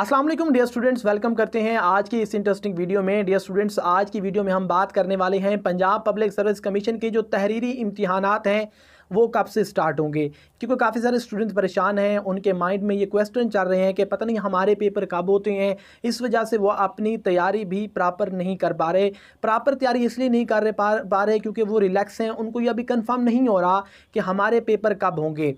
अस्सलाम वालेकुम dear students welcome करते हैं आज की इस इंटरेस्टिंग वीडियो में डियर स्टूडेंट्स आज की वीडियो में हम बात करने वाले हैं पंजाब पब्लिक सर्विस कमीशन के जो तहरीरी इम्तिहानात हैं वो कब से स्टार्ट होंगे क्योंकि काफ़ी सारे स्टूडेंट्स परेशान हैं उनके माइंड में ये क्वेश्चन चल रहे हैं कि पता नहीं हमारे पेपर कब होते हैं इस वजह से वो अपनी तैयारी भी प्रॉपर नहीं कर पा रहे प्रॉपर तैयारी इसलिए नहीं कर पा पा रहे क्योंकि वो रिलैक्स हैं उनको ये अभी कन्फर्म नहीं हो रहा कि हमारे पेपर कब होंगे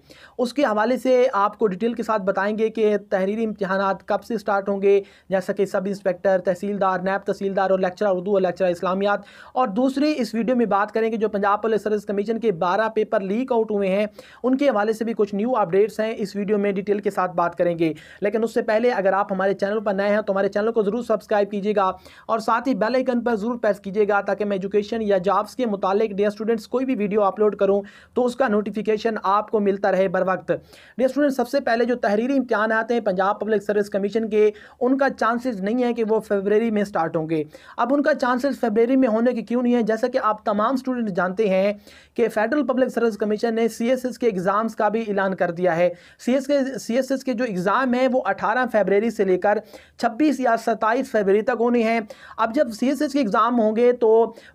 उसके हवाले से आपको डिटेल के साथ बताएंगे कि तहरीरी इम्तहान कब से स्टार्ट होंगे जैसा कि सब इंस्पेक्टर तहसीलदार नैब तहसीलदार और लेक्चर उर्दू और लेक्चर इस्लामियात और दूसरी इस वीडियो में बात करेंगे जो पंजाब पुलिस सर्विस कमीशन के बारह पेपर लीक लीक आउट हुए हैं उनके हवाले से भी कुछ न्यू अपडेट्स हैं इस वीडियो में डिटेल के साथ बात करेंगे लेकिन उससे पहले अगर आप हमारे चैनल पर नए हैं तो हमारे चैनल को ज़रूर सब्सक्राइब कीजिएगा और साथ ही बेल आइकन पर ज़रूर प्रेस कीजिएगा ताकि मैं एजुकेशन या जॉब्स के मुतालिक डियर स्टूडेंट्स कोई भी वीडियो अपलोड करूँ तो उसका नोटिफिकेशन आपको मिलता रहे बर वक्त डियर स्टूडेंट्स सबसे पहले जो तहरीरी इम्तहान आते हैं पंजाब पब्लिक सर्विस कमीशन के उनका चांसेस नहीं है कि वो फरवरी में स्टार्ट होंगे अब उनका चांसेस फरवरी में होने के क्यों नहीं है जैसा कि आप तमाम स्टूडेंट जानते हैं कि federal public service commission commission ने सी के एग्ज़ाम्स का भी ऐलान कर दिया है सी के सी के जो एग्ज़ाम हैं वो अठारह फरवरी से लेकर छब्बीस या सत्ताईस फरवरी तक होने हैं अब जब सी के एग्ज़ाम होंगे तो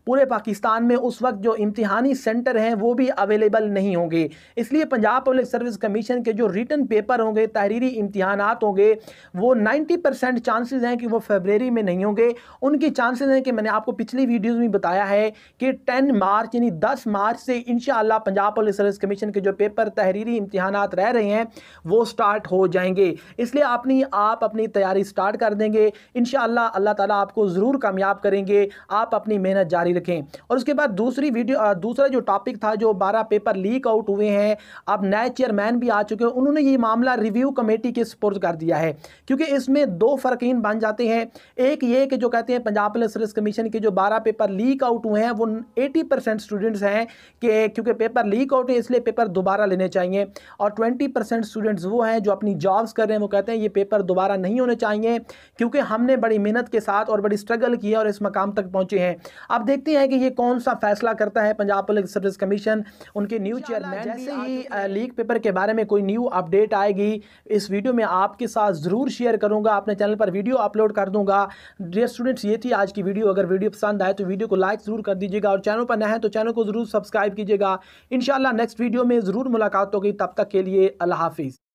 पूरे पाकिस्तान में उस वक्त जो इम्तहानी सेंटर हैं वो भी अवेलेबल नहीं होंगे इसलिए पंजाब पब्लिक सर्विस कमीशन के जो रिटर्न पेपर होंगे तहरीरी इम्तहान होंगे वो नाइन्टी परसेंट चांसेज हैं कि वो फेबररी में नहीं होंगे उनकी चांसेज हैं कि मैंने आपको पिछली वीडियोज़ में बताया है कि टेन मार्च यानी दस मार्च से इन पंजाब नेशनल रिसर्च कमीशन के जो पेपर तहरीरी इम्तहान रह रहे हैं वो स्टार्ट हो जाएंगे इसलिए अपनी आप अपनी तैयारी स्टार्ट कर देंगे इन शाह अल्लाह ताली आपको ज़रूर कामयाब करेंगे आप अपनी मेहनत जारी रखें और उसके बाद दूसरी वीडियो दूसरा जो टॉपिक था जो बारह पेपर लीक आउट हुए हैं अब नए चेयरमैन भी आ चुके हैं उन्होंने ये मामला रिव्यू कमेटी के सपोर्ट कर दिया है क्योंकि इसमें दो फ़रकीन बन जाते हैं एक ये कि जो कहते हैं पंजाब पुलिस सर्विस कमीशन के जो बारह पेपर लीक आउट हुए हैं वो एटी परसेंट स्टूडेंट्स हैं कि क्योंकि पेपर लीक ठीक आउट हैं इसलिए पेपर दोबारा लेने चाहिए और ट्वेंटी परसेंट स्टूडेंट्स वो हैं जो अपनी जॉब्स कर रहे हैं वो कहते हैं ये पेपर दोबारा नहीं होने चाहिए क्योंकि हमने बड़ी मेहनत के साथ और बड़ी स्ट्रगल की है और इस मकाम तक पहुँचे हैं अब देखते हैं कि ये कौन सा फैसला करता है पंजाब पब्लिक सर्विस कमीशन उनके न्यू चेयरमैन जैसे ही लीक पेपर के बारे में कोई न्यू अपडेट आएगी इस वीडियो में आपके साथ ज़रूर शेयर करूँगा अपने चैनल पर वीडियो अपलोड कर दूँगा डियर स्टूडेंट्स ये थी आज की वीडियो अगर वीडियो पसंद आए तो वीडियो को लाइक ज़रूर कर दीजिएगा और चैनल पर नए हैं तो चैनल को ज़रूर सब्सक्राइब कीजिएगा इन इंशाल्लाह नेक्स्ट वीडियो में ज़रूर मुलाकात होगी तब तक के लिए अल्लाह हाफिज़